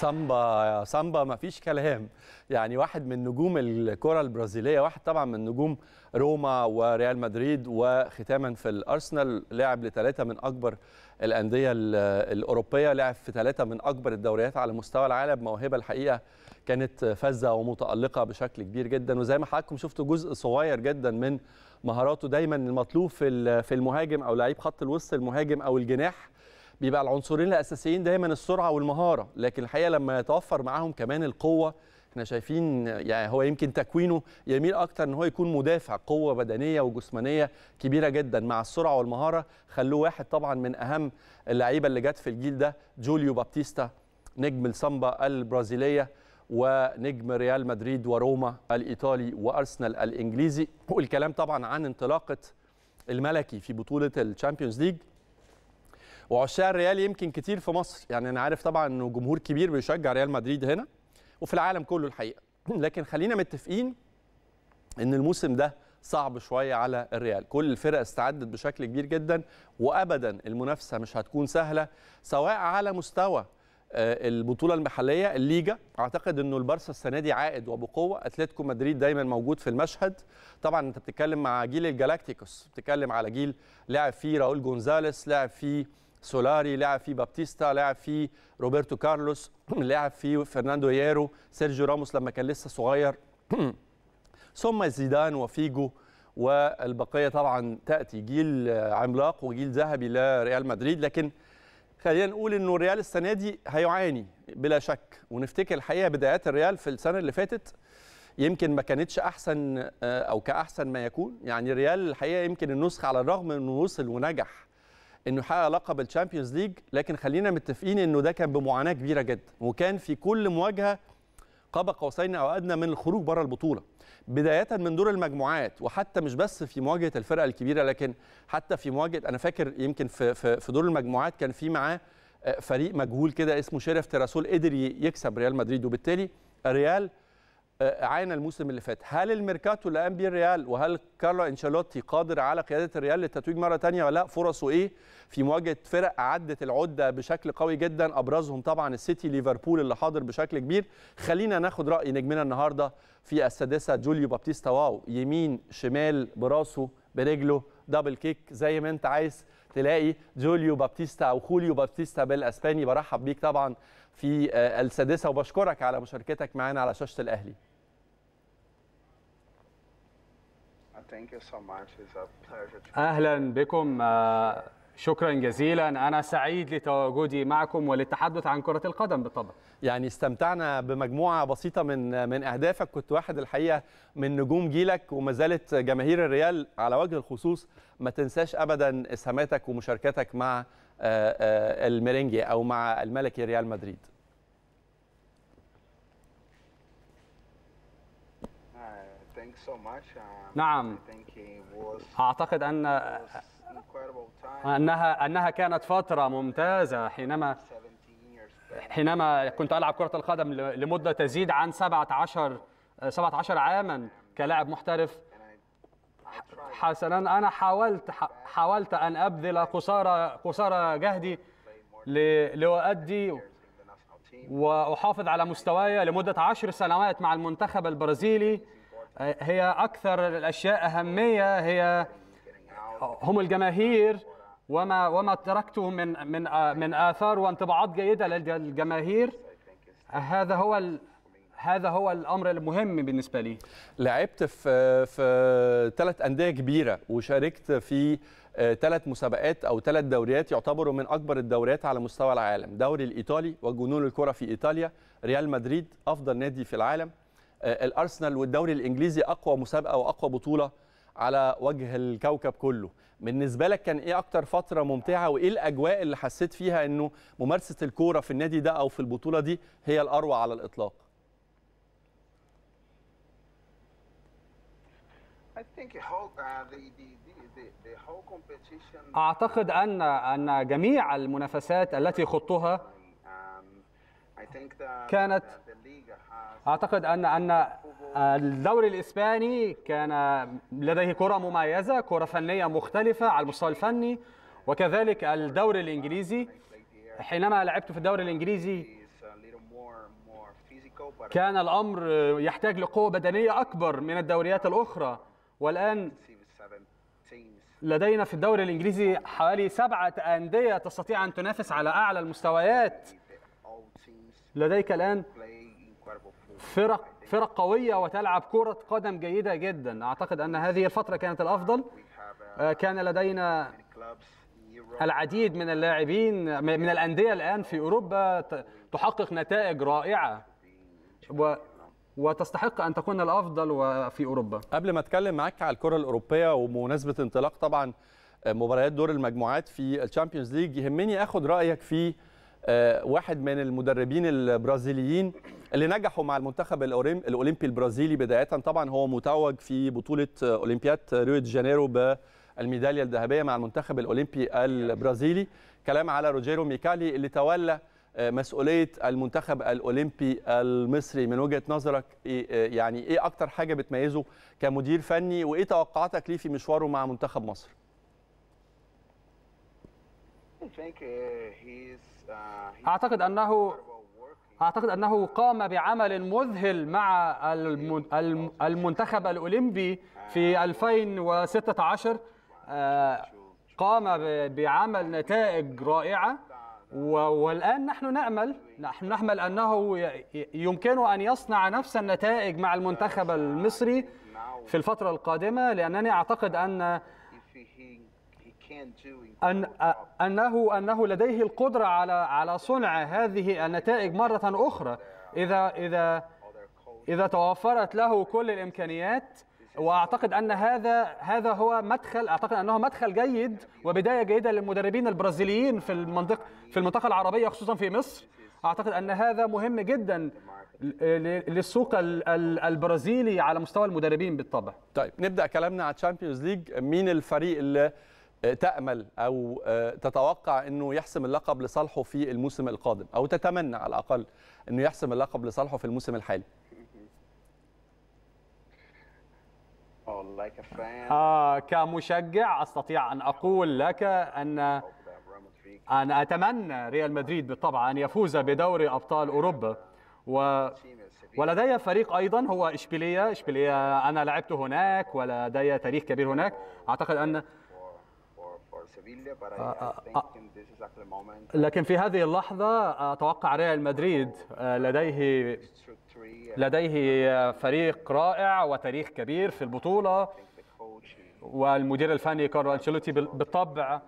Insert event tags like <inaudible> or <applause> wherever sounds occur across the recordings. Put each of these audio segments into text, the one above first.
سامبا يا سامبا ما فيش كلام يعني واحد من نجوم الكرة البرازيلية واحد طبعا من نجوم روما وريال مدريد وختاما في الأرسنال لعب لثلاثة من أكبر الأندية الأوروبية لعب في ثلاثة من أكبر الدوريات على مستوى العالم موهبة الحقيقة كانت فذة ومتألقة بشكل كبير جدا وزي ما حضراتكم شفتوا جزء صغير جدا من مهاراته دايما المطلوب في المهاجم أو لعيب خط الوسط المهاجم أو الجناح بيبقى العنصرين الاساسيين دايما السرعه والمهاره لكن الحقيقه لما يتوفر معاهم كمان القوه احنا شايفين يعني هو يمكن تكوينه يميل اكتر ان هو يكون مدافع قوه بدنيه وجسمانيه كبيره جدا مع السرعه والمهاره خلوه واحد طبعا من اهم اللعيبه اللي جت في الجيل ده جوليو بابتيستا نجم السامبا البرازيليه ونجم ريال مدريد وروما الايطالي وارسنال الانجليزي والكلام طبعا عن انطلاقه الملكي في بطوله الشامبيونز ليج وعشاق الريال يمكن كتير في مصر يعني انا عارف طبعا انه جمهور كبير بيشجع ريال مدريد هنا وفي العالم كله الحقيقه <clears throat> لكن خلينا متفقين ان الموسم ده صعب شويه على الريال كل الفرق استعدت بشكل كبير جدا وابدا المنافسه مش هتكون سهله سواء على مستوى آه، البطوله المحليه الليجا اعتقد انه البارسا السنه دي عائد وبقوه اتلتيكو مدريد دايما موجود في المشهد طبعا انت بتتكلم مع جيل الجالاكتيكوس بتتكلم على جيل لعب فيه راؤول جونزاليس لعب فيه سولاري لعب فيه بابتيستا لعب فيه روبرتو كارلوس لعب فيه فرناندو ييرو سيرجيو راموس لما كان لسه صغير ثم زيدان وفيجو والبقيه طبعا تاتي جيل عملاق وجيل ذهبي لريال مدريد لكن خلينا نقول انه الريال السنه دي هيعاني بلا شك ونفتكر الحقيقه بدايات الريال في السنه اللي فاتت يمكن ما كانتش احسن او كاحسن ما يكون يعني الريال الحقيقه يمكن النسخه على الرغم انه وصل ونجح انه يحقق لقب الشامبيونز ليج لكن خلينا متفقين انه ده كان بمعاناه كبيره جدا وكان في كل مواجهه قاب قوسين او ادنى من الخروج بره البطوله بدايه من دور المجموعات وحتى مش بس في مواجهه الفرقه الكبيره لكن حتى في مواجهه انا فاكر يمكن في في, في دور المجموعات كان في معاه آه، فريق مجهول كده اسمه شرف تراسول قدر يكسب ريال مدريد وبالتالي الريال عانى الموسم اللي فات هل الميركاتو اللي قام بيه الريال وهل كارلو انشيلوتي قادر على قياده الريال للتتويج مره ثانيه ولا لا فرصه ايه في مواجهه فرق عدت العده بشكل قوي جدا ابرزهم طبعا السيتي ليفربول اللي حاضر بشكل كبير خلينا ناخد راي نجمنا النهارده في السادسه جوليو بابتيستا واو يمين شمال براسه برجله دبل كيك زي ما انت عايز تلاقي جوليو بابتيستا او خوليو بابتيستا بالاسباني برحب بيك طبعا في آه، السادسه وبشكرك على مشاركتك معانا على شاشه الاهلي أهلا بكم آه، شكرا جزيلا أنا سعيد لتواجدي معكم وللتحدث عن كرة القدم بالطبع يعني استمتعنا بمجموعة بسيطة من من أهدافك كنت واحد الحقيقة من نجوم جيلك وما زالت جماهير الريال على وجه الخصوص ما تنساش أبدا إسهاماتك ومشاركتك مع آه، آه، الميرينجي أو مع الملكي ريال مدريد Um, نعم أعتقد أن أنها أنها كانت فترة ممتازة حينما حينما كنت ألعب كرة القدم لمدة تزيد عن 17 17 عاما كلاعب محترف حسنا أنا حاولت حاولت أن أبذل قصارى قصارى جهدي لأؤدي وأحافظ على مستواي لمدة عشر سنوات مع المنتخب البرازيلي هي اكثر الاشياء اهميه هي هم الجماهير وما وما تركته من من من اثار وانطباعات جيده للجماهير هذا هو هذا هو الامر المهم بالنسبه لي لعبت في في ثلاث انديه كبيره وشاركت في ثلاث مسابقات او ثلاث دوريات يعتبروا من اكبر الدوريات على مستوى العالم دوري الايطالي وجنون الكره في ايطاليا ريال مدريد افضل نادي في العالم آه، الارسنال والدوري الانجليزي اقوى مسابقه واقوى بطوله على وجه الكوكب كله بالنسبه لك كان ايه اكتر فتره ممتعه وايه الاجواء اللي حسيت فيها انه ممارسه الكوره في النادي ده او في البطوله دي هي الاروع على الاطلاق uh, اعتقد ان ان جميع المنافسات التي خضتها um, كانت اعتقد ان ان آه، الدوري الاسباني كان لديه كره مميزه كره فنيه مختلفه على المستوى الفني وكذلك الدوري الانجليزي حينما لعبت في الدوري الانجليزي كان الامر يحتاج لقوه بدنيه اكبر من الدوريات الاخرى والان لدينا في الدوري الانجليزي حوالي سبعه انديه تستطيع ان تنافس على اعلى المستويات لديك الان فرق فرق قوية وتلعب كرة قدم جيدة جدا أعتقد أن هذه الفترة كانت الأفضل آه، كان لدينا العديد من اللاعبين من الأندية الآن في أوروبا تحقق نتائج رائعة و وتستحق ان تكون الافضل وفي اوروبا قبل ما اتكلم معاك على الكره الاوروبيه وبمناسبه انطلاق طبعا آه، مباريات دور المجموعات في الشامبيونز ليج يهمني اخد رايك في آه، واحد من المدربين البرازيليين اللي نجحوا مع المنتخب الاولمبي البرازيلي بدايه طبعا هو متوج في بطوله اولمبياد ريو دي جانيرو بالميداليه الذهبيه مع المنتخب الاولمبي البرازيلي كلام على روجيرو ميكالي اللي تولى آه، مسؤوليه المنتخب الاولمبي المصري من وجهه نظرك إيه، آه، يعني ايه اكتر حاجه بتميزه كمدير فني وايه توقعاتك ليه في مشواره مع منتخب مصر؟ I think uh, he's اعتقد انه اعتقد انه قام بعمل مذهل مع المنتخب الاولمبي في 2016 آه، قام بعمل نتائج رائعه والان نحن نامل نحن نحمل انه يمكنه ان يصنع نفس النتائج مع المنتخب المصري في الفتره القادمه لانني اعتقد ان أن أنه أنه لديه القدرة على على صنع هذه النتائج مرة أخرى إذا إذا إذا توفرت له كل الإمكانيات واعتقد ان هذا هذا هو مدخل اعتقد انه مدخل جيد وبدايه جيده للمدربين البرازيليين في المنطقه في المنطقه العربيه خصوصا في مصر اعتقد ان هذا مهم جدا للسوق البرازيلي على مستوى المدربين بالطبع. طيب نبدا كلامنا على تشامبيونز ليج مين الفريق اللي تأمل أو آه، تتوقع أنه يحسم اللقب لصالحه في الموسم القادم أو تتمنى على الأقل أنه يحسم اللقب لصالحه في الموسم الحالي oh, آه كمشجع أستطيع أن أقول لك أن أنا أتمنى ريال مدريد بالطبع أن يفوز بدوري أبطال أوروبا و... ولدي فريق أيضا هو إشبيلية إشبيلية أنا لعبت هناك ولدي تاريخ كبير هناك أعتقد أن آه، آه، آه. لكن في هذه اللحظة أتوقع ريال مدريد لديه لديه فريق رائع وتاريخ كبير في البطولة والمدير الفني كارلو أنشيلوتي بالطبع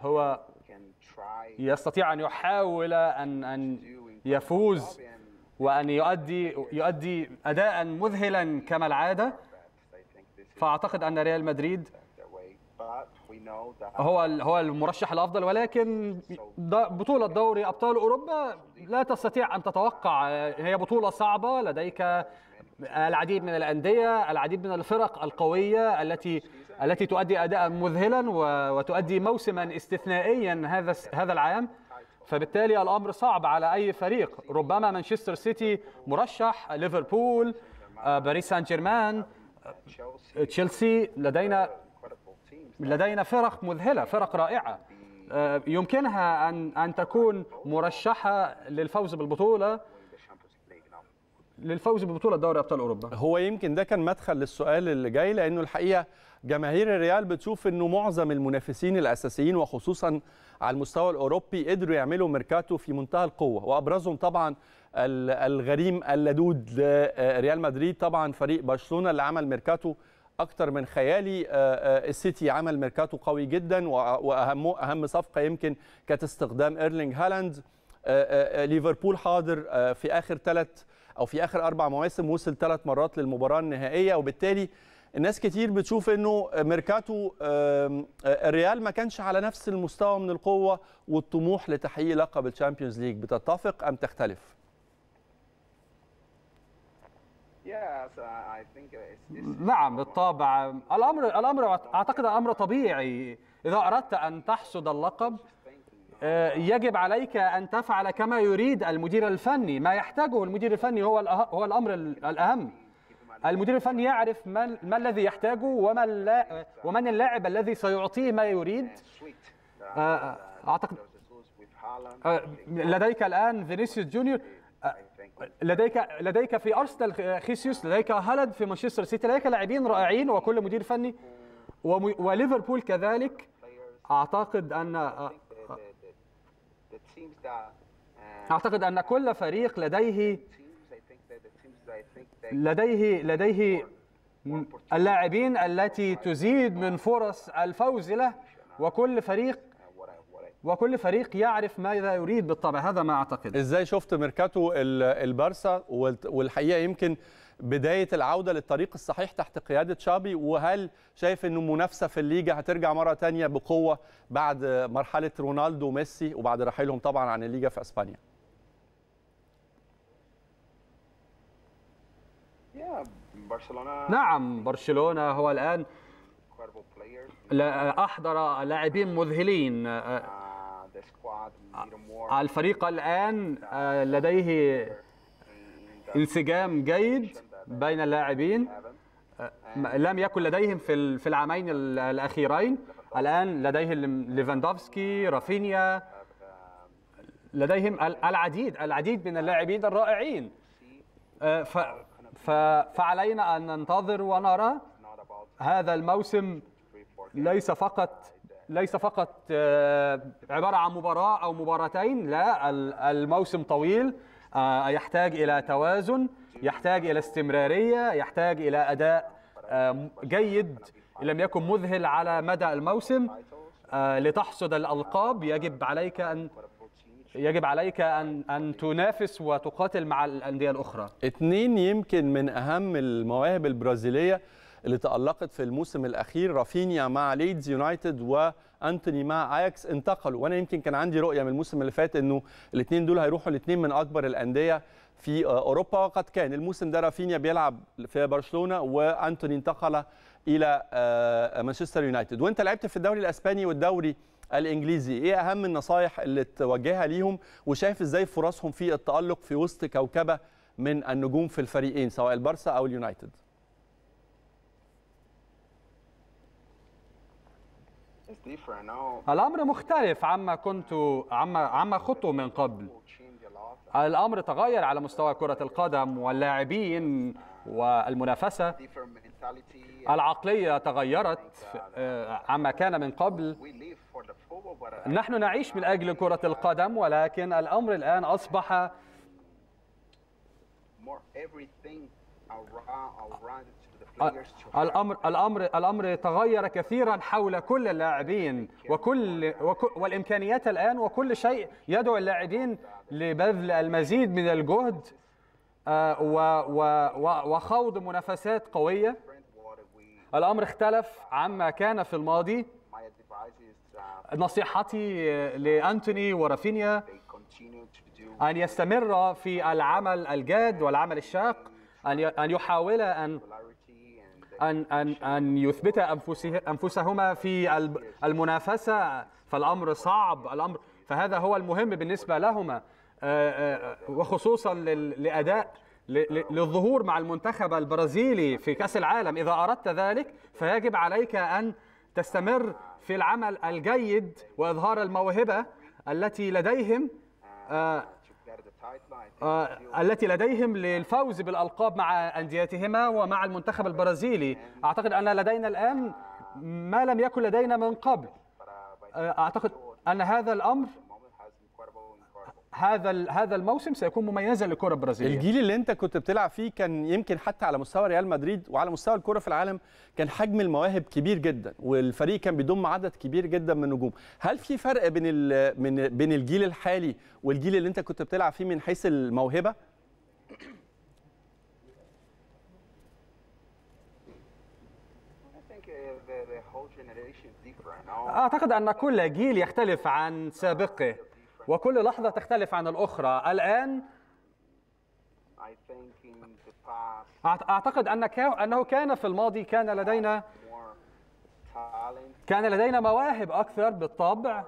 هو يستطيع أن يحاول أن أن يفوز وأن يؤدي يؤدي أداء مذهلا كما العادة فأعتقد أن ريال مدريد هو هو المرشح الافضل ولكن بطوله دوري ابطال اوروبا لا تستطيع ان تتوقع هي بطوله صعبه لديك العديد من الانديه العديد من الفرق القويه التي التي تؤدي اداء مذهلا وتؤدي موسما استثنائيا هذا هذا العام فبالتالي الامر صعب على اي فريق ربما مانشستر سيتي مرشح ليفربول آه، باريس سان جيرمان آه، تشيلسي لدينا لدينا فرق مذهله فرق رائعه آه، يمكنها ان ان تكون مرشحه للفوز بالبطوله للفوز ببطوله دوري ابطال اوروبا هو يمكن ده كان مدخل للسؤال اللي جاي لانه الحقيقه جماهير الريال بتشوف انه معظم المنافسين الاساسيين وخصوصا على المستوى الاوروبي قدروا يعملوا ميركاتو في منتهى القوه وابرزهم طبعا الغريم اللدود لريال آه، آه، مدريد طبعا فريق برشلونه اللي عمل ميركاتو اكتر من خيالي آه، آه، السيتي عمل ميركاتو قوي جدا واهم اهم صفقه يمكن كانت استخدام ايرلينج هالاند آه، ليفربول حاضر في اخر ثلاث او في اخر اربع مواسم وصل ثلاث مرات للمباراه النهائيه وبالتالي الناس كتير بتشوف انه ميركاتو الريال ما كانش على نفس المستوى من القوه والطموح لتحقيق لقب الشامبيونز ليج بتتفق ام تختلف نعم بالطبع الامر الامر اعتقد الامر طبيعي اذا اردت ان تحصد اللقب آه، يجب عليك ان تفعل كما يريد المدير الفني ما يحتاجه المدير الفني هو هو الامر الاهم المدير الفني يعرف ما, الذي يحتاجه وما ومن اللاعب الذي سيعطيه ما يريد آه، آه، اعتقد لديك الان فينيسيوس جونيور لديك لديك في ارسنال خيسيوس لديك هالاند في مانشستر سيتي لديك لاعبين رائعين وكل مدير فني وليفربول كذلك اعتقد ان اعتقد ان كل فريق لديه لديه لديه اللاعبين التي تزيد من فرص الفوز له وكل فريق وكل فريق يعرف ماذا يريد بالطبع هذا ما اعتقد ازاي شفت ميركاتو البارسا والحقيقه يمكن بدايه العوده للطريق الصحيح تحت قياده تشابي وهل شايف انه المنافسه في الليجا هترجع مره ثانيه بقوه بعد مرحله رونالدو وميسي وبعد رحيلهم طبعا عن الليجا في اسبانيا برشلونه نعم برشلونه هو الان لا احضر لاعبين مذهلين الفريق الآن آه، لديه انسجام جيد بين اللاعبين آه، لم يكن لديهم في العامين الأخيرين الآن لديهم ليفاندوفسكي رافينيا لديهم العديد العديد من اللاعبين الرائعين آه، فعلينا أن ننتظر ونرى هذا الموسم ليس فقط ليس فقط آه، عبارة عن مباراة أو مباراتين لا الموسم طويل آه، يحتاج إلى توازن يحتاج إلى استمرارية يحتاج إلى أداء آه، جيد لم يكن مذهل على مدى الموسم لتحصد الألقاب يجب عليك أن يجب عليك أن أن تنافس وتقاتل مع الأندية الأخرى. اثنين يمكن من أهم المواهب البرازيلية اللي تألقت في الموسم الأخير رافينيا مع ليدز يونايتد وأنتوني مع أياكس انتقلوا وأنا يمكن كان عندي رؤية من الموسم اللي فات أنه الاثنين دول هيروحوا الاثنين من أكبر الأندية في آه، أوروبا وقد كان الموسم ده رافينيا بيلعب في برشلونة وأنتوني انتقل إلى آه، مانشستر يونايتد وأنت لعبت في الدوري الأسباني والدوري الانجليزي ايه اهم النصايح اللي توجهها ليهم وشايف ازاي فرصهم في التالق في وسط كوكبه من النجوم في الفريقين سواء البارسا او اليونايتد الأمر مختلف عما كنت عما عما خطوا من قبل الأمر تغير على مستوى كرة القدم واللاعبين والمنافسة العقلية تغيرت آه، عما كان من قبل نحن نعيش من أجل كرة القدم ولكن الأمر الآن أصبح الامر الامر الامر تغير كثيرا حول كل اللاعبين وكل, والامكانيات الان وكل شيء يدعو اللاعبين لبذل المزيد من الجهد آه، وخوض منافسات قويه الامر اختلف عما كان في الماضي نصيحتي لانتوني ورافينيا ان يستمر في العمل الجاد والعمل الشاق ان يحاول ان أن أن أن يثبتا أنفسهما في المنافسة فالأمر صعب الأمر فهذا هو المهم بالنسبة لهما آه، آه، وخصوصا لأداء للظهور مع المنتخب البرازيلي في كأس العالم إذا أردت ذلك فيجب عليك أن تستمر في العمل الجيد وإظهار الموهبة التي لديهم آه، آه، التي لديهم للفوز بالألقاب مع أنديتهما ومع المنتخب البرازيلي أعتقد أن لدينا الآن ما لم يكن لدينا من قبل آه، أعتقد أن هذا الأمر هذا هذا الموسم سيكون مميزا للكره البرازيليه الجيل اللي انت كنت بتلعب فيه كان يمكن حتى على مستوى ريال مدريد وعلى مستوى الكره في العالم كان حجم المواهب كبير جدا والفريق كان بيضم عدد كبير جدا من النجوم هل في فرق بين من بين الجيل الحالي والجيل اللي انت كنت بتلعب فيه من حيث الموهبه uh, اعتقد ان كل جيل يختلف عن سابقه وكل لحظة تختلف عن الأخرى الآن أعتقد أنك أنه كان في الماضي كان لدينا كان لدينا مواهب أكثر بالطبع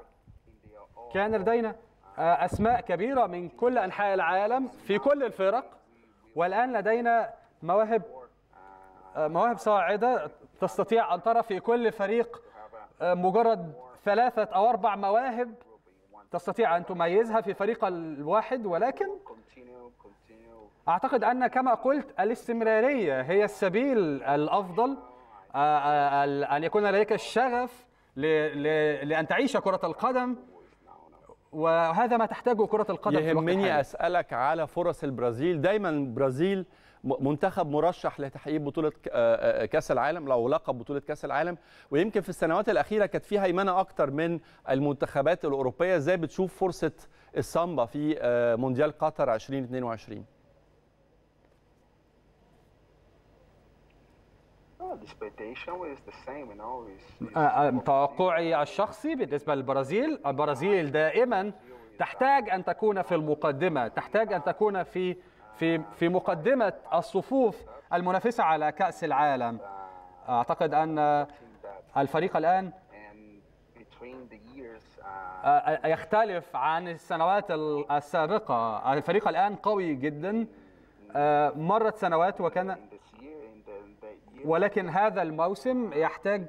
كان لدينا آه، أسماء كبيرة من كل أنحاء العالم في كل الفرق والآن لدينا مواهب آه، مواهب صاعدة تستطيع أن ترى في كل فريق آه، مجرد ثلاثة أو أربع مواهب تستطيع أن تميزها في فريق الواحد ولكن أعتقد أن كما قلت الاستمرارية هي السبيل الأفضل آه، آه، أن يكون لديك الشغف لأن تعيش كرة القدم وهذا ما تحتاجه كرة القدم يهمني أسألك على فرص البرازيل دايما البرازيل منتخب مرشح لتحقيق بطوله آه، آه، كاس العالم لو لقب بطوله كاس العالم ويمكن في السنوات الاخيره كانت في هيمنه اكتر من المنتخبات الاوروبيه ازاي بتشوف فرصه السامبا في آه، مونديال قطر 2022 توقعي الشخصي بالنسبة للبرازيل البرازيل دائما تحتاج أن تكون في المقدمة تحتاج أن تكون في في في مقدمه الصفوف المنافسه على كاس العالم اعتقد ان الفريق الان آه، يختلف عن السنوات السابقه الفريق الان قوي جدا آه، مرت سنوات وكان ولكن هذا الموسم يحتاج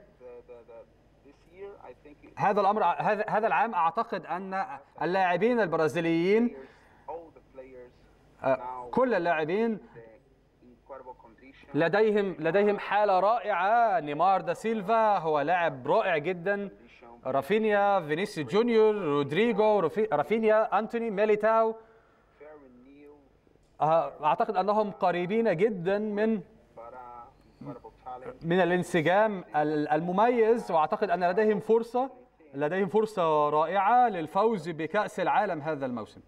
هذا الامر هذا العام اعتقد ان اللاعبين البرازيليين آه، كل اللاعبين لديهم لديهم حالة رائعة نيمار دا سيلفا هو لاعب رائع جدا رافينيا فينيسيو جونيور رودريجو رافينيا أنتوني ميليتاو أه، أعتقد أنهم قريبين جدا من من الانسجام المميز وأعتقد أن لديهم فرصة لديهم فرصة رائعة للفوز بكأس العالم هذا الموسم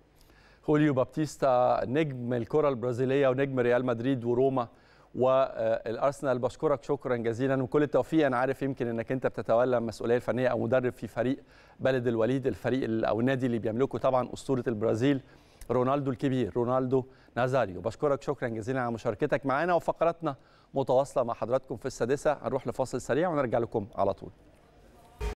خوليو بابتيستا نجم الكرة البرازيلية ونجم ريال مدريد وروما والارسنال بشكرك شكرا جزيلا وكل التوفيق انا عارف يمكن انك انت بتتولى المسؤوليه الفنيه او مدرب في فريق بلد الوليد الفريق او النادي اللي بيملكه طبعا اسطوره البرازيل رونالدو الكبير رونالدو نازاريو بشكرك شكرا جزيلا على مشاركتك معنا وفقراتنا متواصله مع حضراتكم في السادسه هنروح لفاصل سريع ونرجع لكم على طول